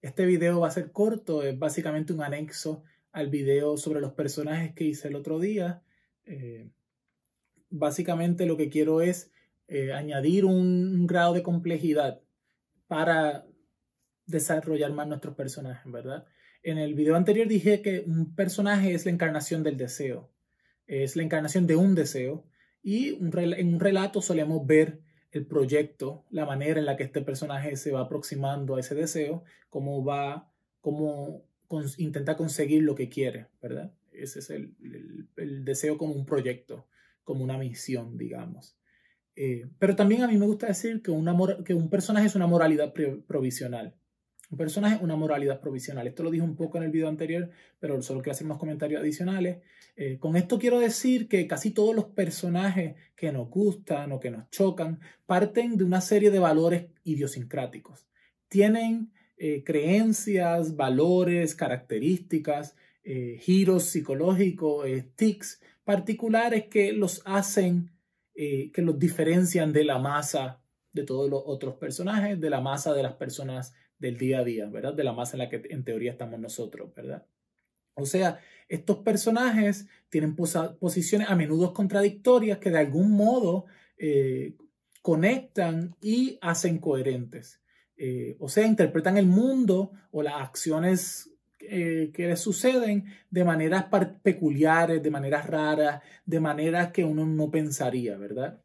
Este video va a ser corto, es básicamente un anexo al video sobre los personajes que hice el otro día. Eh, básicamente lo que quiero es eh, añadir un, grado de complejidad para desarrollar más nuestros personajes, ¿verdad? En el video anterior dije que un personaje es la encarnación del deseo, es la encarnación de un deseo y en un relato solemos ver el proyecto, la manera en la que este personaje se va aproximando a ese deseo, cómo va, cómo intenta conseguir lo que quiere, ¿verdad? Ese es el, el, deseo como un proyecto, como una misión, digamos. Eh, pero también a mí me gusta decir que, que un personaje es una moralidad provisional. Un personaje, una moralidad provisional. Esto lo dije un poco en el video anterior, pero solo quiero hacer unos comentarios adicionales. Eh, con esto quiero decir que casi todos los personajes que nos gustan o que nos chocan parten de una serie de valores idiosincráticos. Tienen eh, creencias, valores, características, eh, giros psicológicos, tics particulares que los hacen, que los diferencian de la masa de todos los otros personajes, de la masa de las personas del día a día, ¿verdad? De la masa en la que en teoría estamos nosotros, ¿verdad? O sea, estos personajes tienen posiciones a menudo contradictorias que de algún modo eh, conectan y hacen coherentes. Eh, o sea, interpretan el mundo o las acciones eh, que les suceden de maneras peculiares, de maneras raras, de maneras que uno no pensaría, ¿verdad?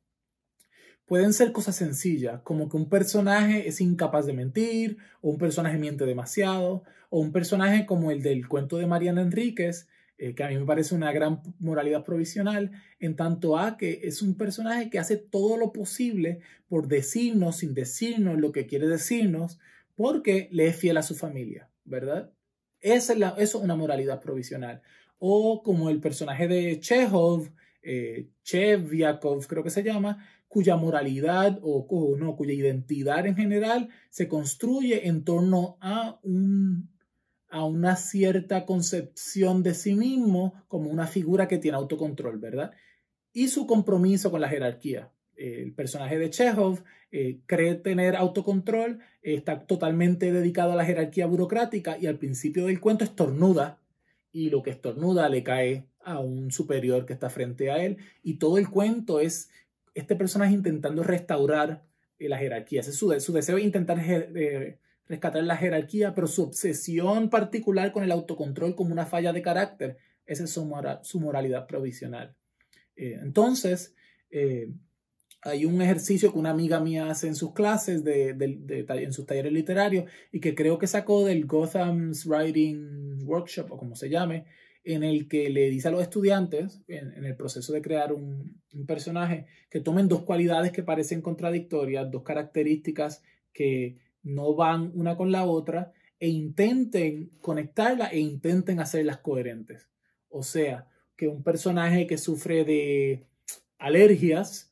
Pueden ser cosas sencillas, como que un personaje es incapaz de mentir, o un personaje miente demasiado, o un personaje como el del cuento de Mariana Enríquez, eh, que a mí me parece una gran moralidad provisional, en tanto a que es un personaje que hace todo lo posible por decirnos, sin decirnos lo que quiere decirnos, porque le es fiel a su familia, ¿verdad? es eso es una moralidad provisional. O como el personaje de Chekhov, eh, creo que se llama, cuya moralidad o, no, cuya identidad en general se construye en torno a, un, a una cierta concepción de sí mismo como una figura que tiene autocontrol, ¿verdad? Y su compromiso con la jerarquía. El personaje de Chekhov eh, cree tener autocontrol, está totalmente dedicado a la jerarquía burocrática y al principio del cuento estornuda y lo que estornuda le cae a un superior que está frente a él. Y todo el cuento es este personaje intentando restaurar eh, la jerarquía. es su, deseo es intentar eh, rescatar la jerarquía, pero su obsesión particular con el autocontrol como una falla de carácter, esa es su, moralidad provisional. Eh, entonces, hay un ejercicio que una amiga mía hace en sus clases, en sus talleres literarios, y que creo que sacó del Gotham's Writing Workshop, o como se llame, en el que le dice a los estudiantes, en, el proceso de crear un, personaje, que tomen dos cualidades que parecen contradictorias, dos características que no van una con la otra, e intenten conectarlas e intenten hacerlas coherentes. O sea, que un personaje que sufre de alergias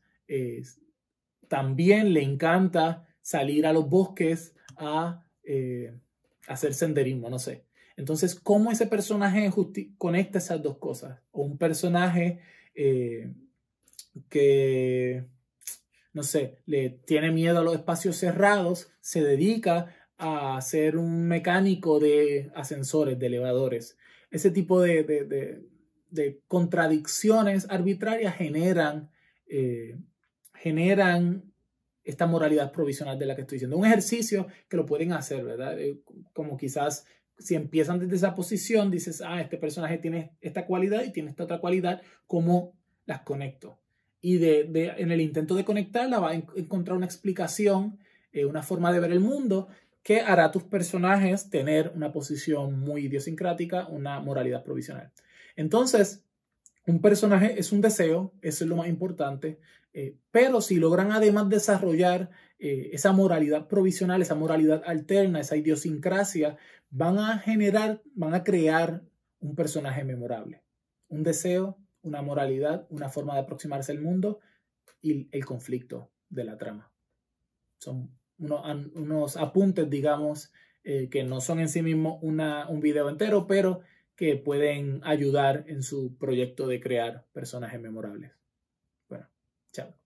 también le encanta salir a los bosques a eh, hacer senderismo, no sé entonces, ¿cómo ese personaje conecta esas dos cosas? O un personaje eh, que, no sé, le tiene miedo a los espacios cerrados, se dedica a ser un mecánico de ascensores, de elevadores. Ese tipo de, de, de, contradicciones arbitrarias generan, eh, generan esta moralidad provisional de la que estoy diciendo. Un ejercicio que lo pueden hacer, ¿verdad? Eh, como quizás si empiezan desde esa posición, dices, ah, este personaje tiene esta cualidad y tiene esta otra cualidad, ¿cómo las conecto? Y de, en el intento de conectarla va a encontrar una explicación, eh, una forma de ver el mundo que hará a tus personajes tener una posición muy idiosincrática, una moralidad provisional. Entonces, un personaje es un deseo, eso es lo más importante, eh, pero si logran además desarrollar eh, esa moralidad provisional, esa moralidad alterna, esa idiosincrasia, van a generar, van a crear un personaje memorable, un deseo, una moralidad, una forma de aproximarse al mundo y el conflicto de la trama. Son unos, apuntes, digamos, eh, que no son en sí mismos un video entero, pero que pueden ayudar en su proyecto de crear personajes memorables. Chao.